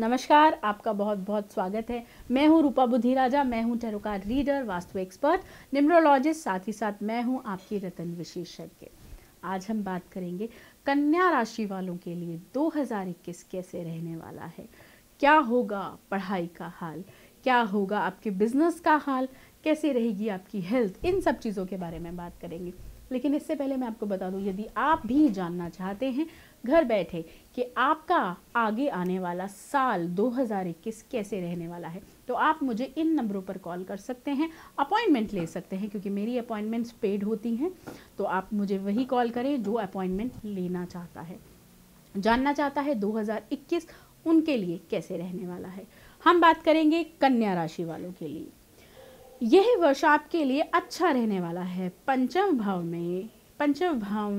नमस्कार आपका बहुत बहुत स्वागत है मैं हूं रूपा बुद्धि राजा मैं हूं tarot card reader vastu expert numerologist साथ ही साथ मैं हूं आपकी रतन विशेषज्ञ आज हम बात करेंगे कन्या राशि वालों के लिए 2021 कैसे रहने वाला है क्या होगा पढ़ाई का हाल क्या होगा आपके बिजनेस का हाल कैसी रहेगी आपकी हेल्थ इन सब चीज़ों के बारे में बात करेंगे लेकिन इससे पहले मैं आपको बता दूं यदि आप भी जानना चाहते हैं घर बैठे कि आपका आगे आने वाला साल 2021 कैसे रहने वाला है तो आप मुझे इन नंबरों पर कॉल कर सकते हैं अपॉइंटमेंट ले सकते हैं क्योंकि मेरी अपॉइंटमेंट्स पेड होती हैं तो आप मुझे वही कॉल करें जो अपॉइंटमेंट लेना चाहता है जानना चाहता है 2021 उनके लिए कैसे रहने वाला है हम बात करेंगे कन्या राशि वालों के लिए यह वर्ष आपके लिए अच्छा रहने वाला है पंचम भाव में पंचम भाव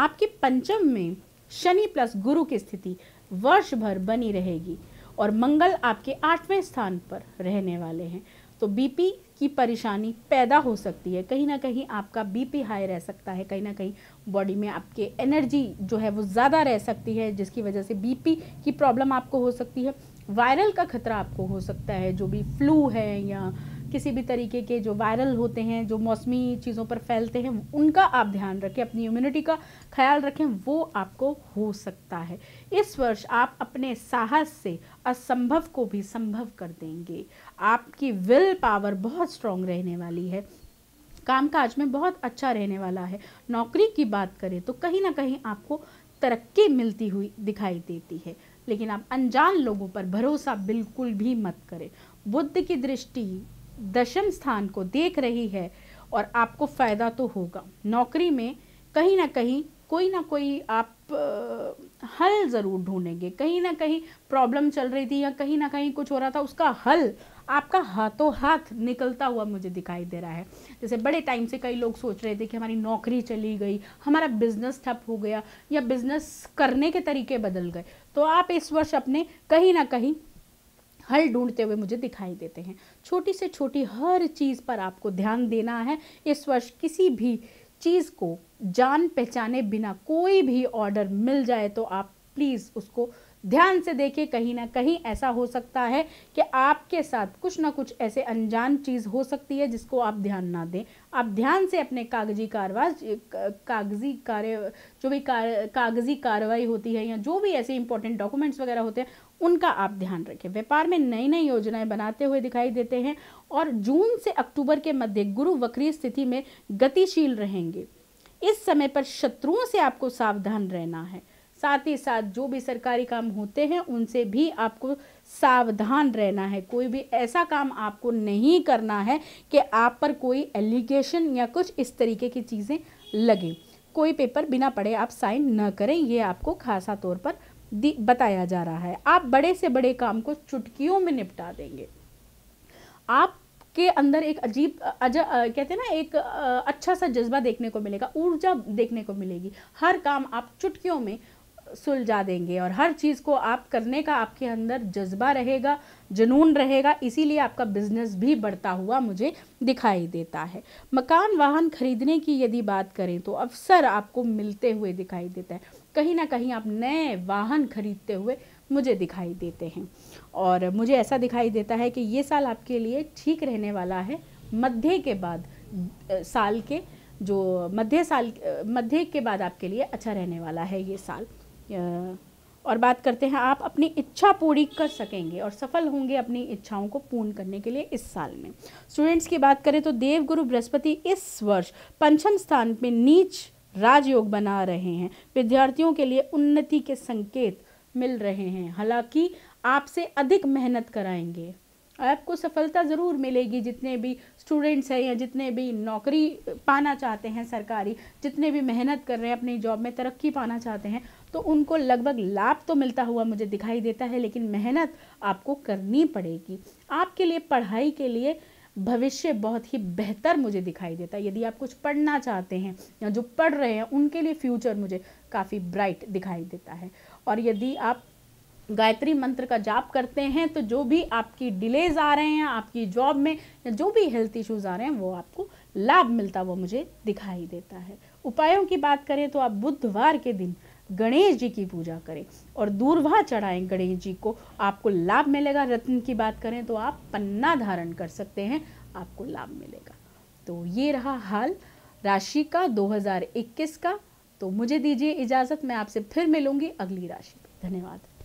आपके पंचम में शनि प्लस गुरु की स्थिति वर्ष भर बनी रहेगी और मंगल आपके आठवें स्थान पर रहने वाले हैं तो बीपी की परेशानी पैदा हो सकती है कहीं ना कहीं आपका बीपी हाई रह सकता है कहीं ना कहीं बॉडी में आपके एनर्जी जो है वो ज़्यादा रह सकती है जिसकी वजह से बीपी की प्रॉब्लम आपको हो सकती है वायरल का खतरा आपको हो सकता है जो भी फ्लू है या किसी भी तरीके के जो वायरल होते हैं जो मौसमी चीज़ों पर फैलते हैं उनका आप ध्यान रखें अपनी इम्यूनिटी का ख्याल रखें वो आपको हो सकता है इस वर्ष आप अपने साहस से असंभव को भी संभव कर देंगे आपकी विल पावर बहुत स्ट्रांग रहने वाली है कामकाज में बहुत अच्छा रहने वाला है नौकरी की बात करें तो कहीं ना कहीं आपको तरक्की मिलती हुई दिखाई देती है लेकिन आप अनजान लोगों पर भरोसा बिल्कुल भी मत करें बुद्ध की दृष्टि दशम स्थान को देख रही है और आपको फ़ायदा तो होगा नौकरी में कहीं ना कहीं कोई ना कोई आप हल ज़रूर ढूंढेंगे कहीं ना कहीं प्रॉब्लम चल रही थी या कहीं ना कहीं कुछ हो रहा था उसका हल आपका हाथों हाथ निकलता हुआ मुझे दिखाई दे रहा है जैसे बड़े टाइम से कई लोग सोच रहे थे कि हमारी नौकरी चली गई हमारा बिजनेस ठप हो गया या बिजनेस करने के तरीके बदल गए तो आप इस वर्ष अपने कहीं ना कहीं हल ढूंढते हुए मुझे दिखाई देते हैं छोटी से छोटी हर चीज़ पर आपको ध्यान देना है इस वर्ष किसी भी चीज़ को जान पहचाने बिना कोई भी ऑर्डर मिल जाए तो आप प्लीज़ उसको ध्यान से देखें कहीं ना कहीं ऐसा हो सकता है कि आपके साथ कुछ ना कुछ ऐसे अनजान चीज़ हो सकती है जिसको आप ध्यान ना दें आप ध्यान से अपने कागजी कारवाज कागजी कार्य जो भी कार, कागजी कार्रवाई होती है या जो भी ऐसे इंपॉर्टेंट डॉक्यूमेंट्स वगैरह होते हैं उनका आप ध्यान रखें व्यापार में नई नई योजनाएं बनाते हुए दिखाई देते हैं और जून से अक्टूबर के मध्य गुरु वक्री स्थिति में गतिशील रहेंगे इस समय पर शत्रुओं से आपको सावधान रहना है साथ ही साथ जो भी सरकारी काम होते हैं उनसे भी आपको सावधान रहना है कोई भी ऐसा काम आपको नहीं करना है कि आप पर कोई एलिगेशन या कुछ इस तरीके की चीज़ें लगें कोई पेपर बिना पढ़े आप साइन न करें ये आपको खासा तौर पर बताया जा रहा है आप बड़े से बड़े काम को चुटकियों में निपटा देंगे आप के अंदर एक अजीब अज कहते हैं ना एक अच्छा सा जज्बा देखने को मिलेगा ऊर्जा देखने को मिलेगी हर काम आप चुटकियों में सुलझा देंगे और हर चीज़ को आप करने का आपके अंदर जज्बा रहेगा जुनून रहेगा इसीलिए आपका बिजनेस भी बढ़ता हुआ मुझे दिखाई देता है मकान वाहन खरीदने की यदि बात करें तो अवसर आपको मिलते हुए दिखाई देता है कहीं ना कहीं आप नए वाहन खरीदते हुए मुझे दिखाई देते हैं और मुझे ऐसा दिखाई देता है कि ये साल आपके लिए ठीक रहने वाला है मध्य के बाद साल के जो मध्य साल मध्य के बाद आपके लिए अच्छा रहने वाला है ये साल और बात करते हैं आप अपनी इच्छा पूरी कर सकेंगे और सफल होंगे अपनी इच्छाओं को पूर्ण करने के लिए इस साल में स्टूडेंट्स की बात करें तो देवगुरु बृहस्पति इस वर्ष पंचम स्थान पे नीच राजयोग बना रहे हैं विद्यार्थियों के लिए उन्नति के संकेत मिल रहे हैं हालांकि आपसे अधिक मेहनत कराएंगे आपको सफलता ज़रूर मिलेगी जितने भी स्टूडेंट्स हैं या जितने भी नौकरी पाना चाहते हैं सरकारी जितने भी मेहनत कर रहे हैं अपनी जॉब में तरक्की पाना चाहते हैं तो उनको लगभग लाभ तो मिलता हुआ मुझे दिखाई देता है लेकिन मेहनत आपको करनी पड़ेगी आपके लिए पढ़ाई के लिए भविष्य बहुत ही बेहतर मुझे दिखाई देता है यदि आप कुछ पढ़ना चाहते हैं या जो पढ़ रहे हैं उनके लिए फ्यूचर मुझे काफ़ी ब्राइट दिखाई देता है और यदि आप गायत्री मंत्र का जाप करते हैं तो जो भी आपकी डिलेज आ रहे हैं आपकी जॉब में या जो भी हेल्थ इश्यूज आ रहे हैं वो आपको लाभ मिलता वो मुझे दिखाई देता है उपायों की बात करें तो आप बुधवार के दिन गणेश जी की पूजा करें और दूरवा चढ़ाएं गणेश जी को आपको लाभ मिलेगा रत्न की बात करें तो आप पन्ना धारण कर सकते हैं आपको लाभ मिलेगा तो ये रहा हाल राशि का 2021 का तो मुझे दीजिए इजाज़त मैं आपसे फिर मिलूंगी अगली राशि धन्यवाद